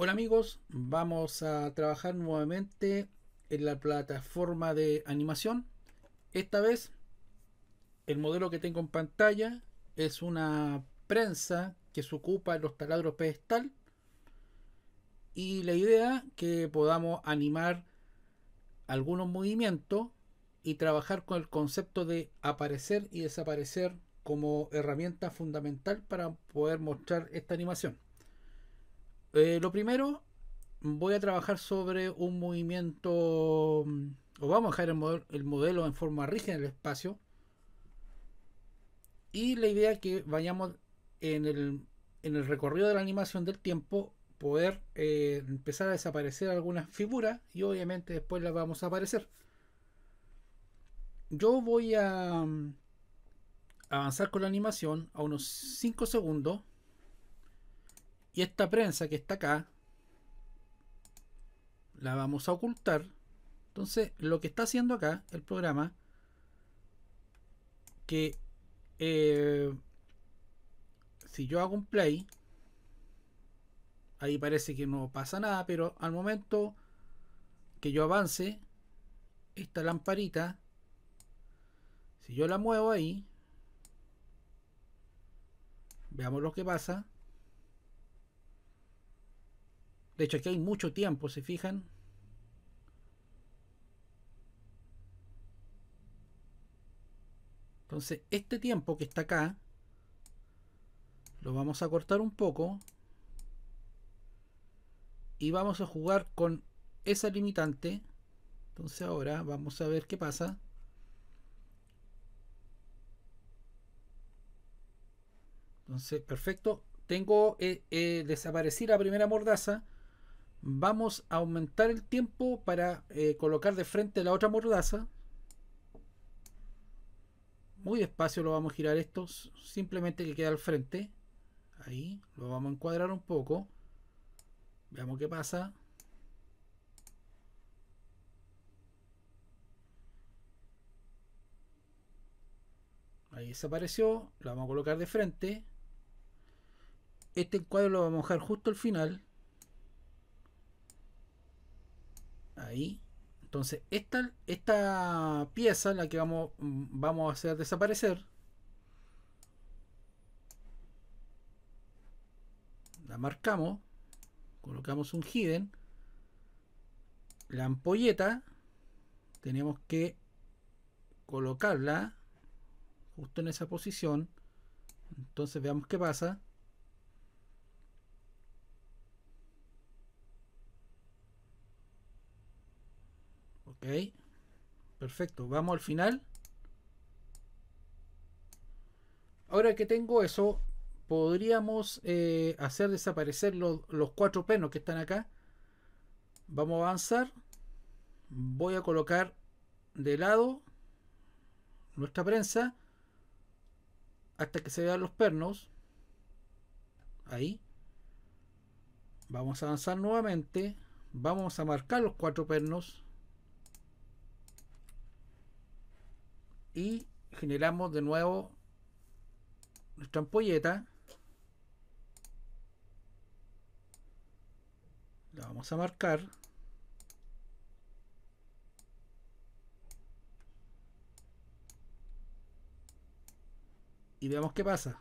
Hola amigos, vamos a trabajar nuevamente en la plataforma de animación. Esta vez el modelo que tengo en pantalla es una prensa que se ocupa en los taladros pedestal y la idea que podamos animar algunos movimientos y trabajar con el concepto de aparecer y desaparecer como herramienta fundamental para poder mostrar esta animación. Eh, lo primero, voy a trabajar sobre un movimiento, mm, o vamos a dejar el modelo, en forma rígida en el espacio. Y la idea es que vayamos en el, recorrido de la animación del tiempo, poder eh, empezar a desaparecer algunas figuras y obviamente después las vamos a aparecer. Yo voy a mm, avanzar con la animación a unos 5 segundos y esta prensa que está acá, la vamos a ocultar. Entonces, lo que está haciendo acá el programa, que eh, si yo hago un play, ahí parece que no pasa nada, pero al momento que yo avance, esta lamparita, si yo la muevo ahí, veamos lo que pasa. De hecho, aquí hay mucho tiempo, ¿se fijan? Entonces, este tiempo que está acá, lo vamos a cortar un poco. Y vamos a jugar con esa limitante. Entonces ahora vamos a ver qué pasa. Entonces, perfecto. Tengo eh, eh la primera mordaza vamos a aumentar el tiempo para eh, colocar de frente la otra mordaza muy despacio lo vamos a girar esto simplemente que queda al frente ahí lo vamos a encuadrar un poco veamos qué pasa ahí desapareció, lo vamos a colocar de frente este encuadro lo vamos a dejar justo al final Ahí. Entonces, esta, esta pieza, la que vamos, vamos a hacer desaparecer, la marcamos, colocamos un hidden, la ampolleta, tenemos que colocarla justo en esa posición, entonces veamos qué pasa. Ok. Perfecto. Vamos al final. Ahora que tengo eso, podríamos eh, hacer desaparecer los, cuatro pernos que están acá. Vamos a avanzar. Voy a colocar de lado nuestra prensa hasta que se vean los pernos. Ahí. Vamos a avanzar nuevamente. Vamos a marcar los cuatro pernos. y generamos de nuevo nuestra ampolleta. La vamos a marcar. Y veamos qué pasa.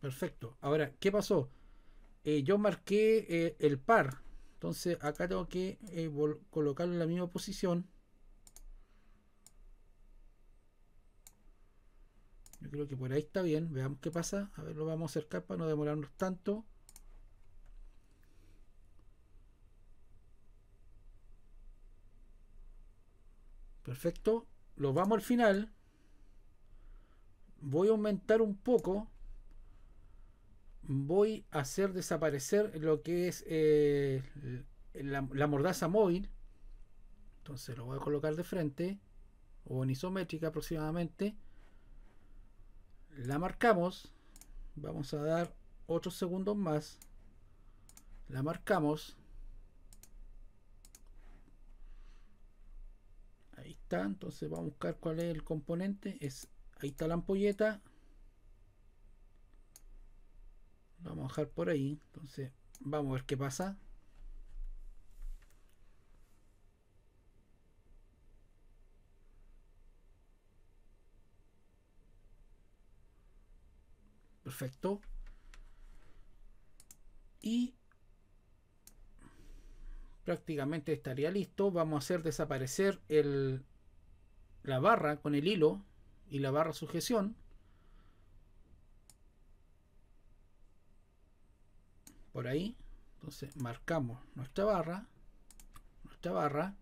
Perfecto. Ahora, ¿qué pasó? Eh, yo marqué eh, el par. Entonces acá tengo que eh, colocarlo en la misma posición. Yo creo que por ahí está bien. Veamos qué pasa. A ver, lo vamos a acercar para no demorarnos tanto. Perfecto. Lo vamos al final. Voy a aumentar un poco voy a hacer desaparecer lo que es eh, la, mordaza móvil. Entonces lo voy a colocar de frente o en isométrica aproximadamente. La marcamos. Vamos a dar otros segundos más. La marcamos. Ahí está. Entonces vamos a buscar cuál es el componente. Es, ahí está la ampolleta vamos a dejar por ahí entonces vamos a ver qué pasa perfecto y prácticamente estaría listo vamos a hacer desaparecer el, la barra con el hilo y la barra sujeción por ahí. Entonces marcamos nuestra barra, nuestra barra.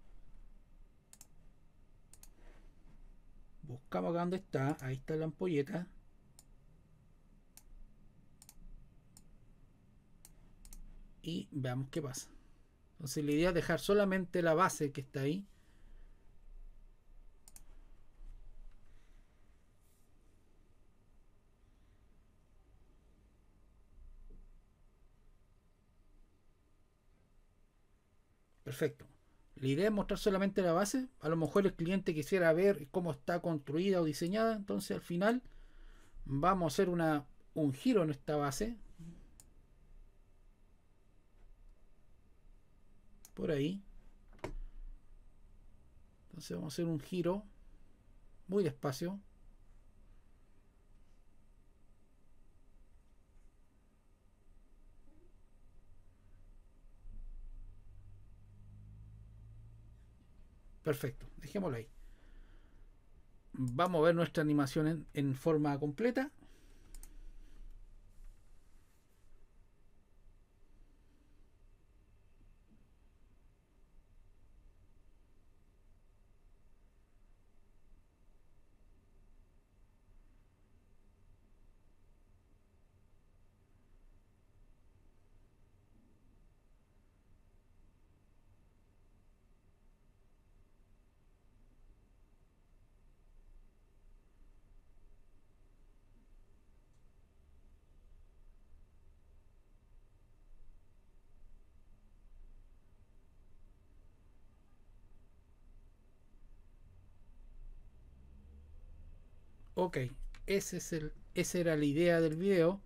Buscamos acá está, ahí está la ampolleta. Y veamos qué pasa. Entonces la idea es dejar solamente la base que está ahí. perfecto. La idea es mostrar solamente la base. A lo mejor el cliente quisiera ver cómo está construida o diseñada. Entonces al final vamos a hacer una, un giro en esta base. Por ahí. Entonces vamos a hacer un giro muy despacio. Perfecto, dejémoslo ahí. Vamos a ver nuestra animación en, en forma completa. Ok, ese es el, esa era la idea del video.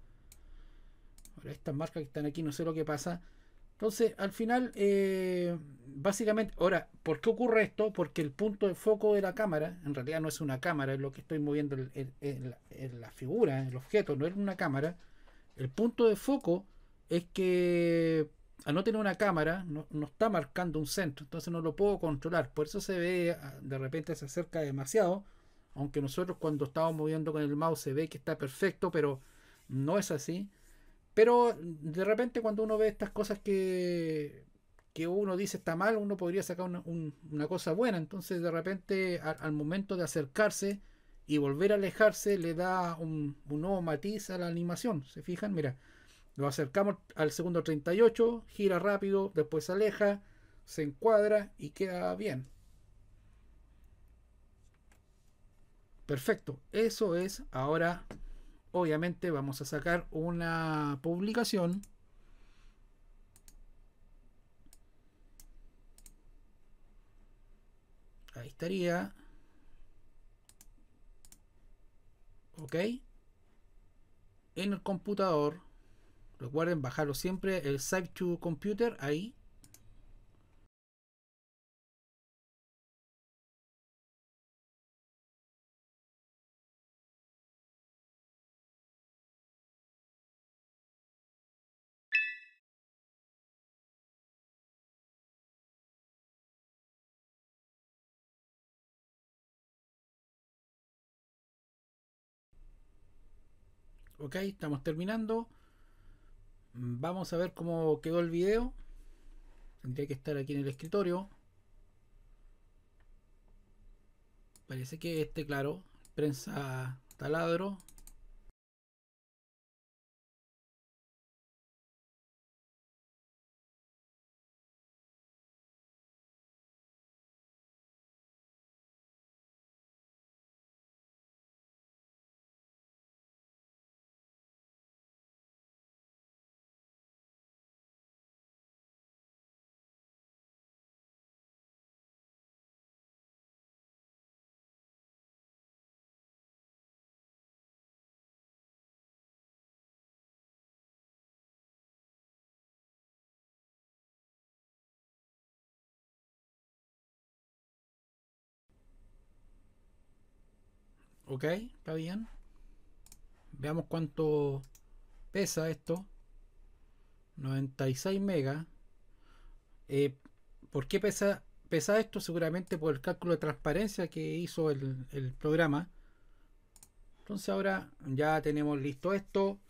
Ahora estas marcas que están aquí, no sé lo que pasa. Entonces, al final, eh, básicamente, ahora, ¿por qué ocurre esto? Porque el punto de foco de la cámara, en realidad no es una cámara, es lo que estoy moviendo en la figura, el objeto, no es una cámara. El punto de foco es que al no tener una cámara, no, está marcando un centro, entonces no lo puedo controlar. Por eso se ve, ah, de repente se acerca demasiado aunque nosotros cuando estamos moviendo con el mouse se ve que está perfecto, pero no es así. Pero de repente cuando uno ve estas cosas que, que uno dice está mal, uno podría sacar una, cosa buena. Entonces de repente al, momento de acercarse y volver a alejarse le da un, un nuevo matiz a la animación. ¿Se fijan? Mira, lo acercamos al segundo 38, gira rápido, después se aleja, se encuadra y queda bien. Perfecto, eso es. Ahora, obviamente, vamos a sacar una publicación. Ahí estaría. Ok. En el computador. Recuerden bajarlo siempre. El Site to Computer. Ahí. ok, estamos terminando. Vamos a ver cómo quedó el video. Tendría que estar aquí en el escritorio. Parece que este, claro, prensa taladro, Ok, está bien. Veamos cuánto pesa esto. 96 mega. Eh, ¿Por qué pesa, pesa esto? Seguramente por el cálculo de transparencia que hizo el, el programa. Entonces ahora ya tenemos listo esto.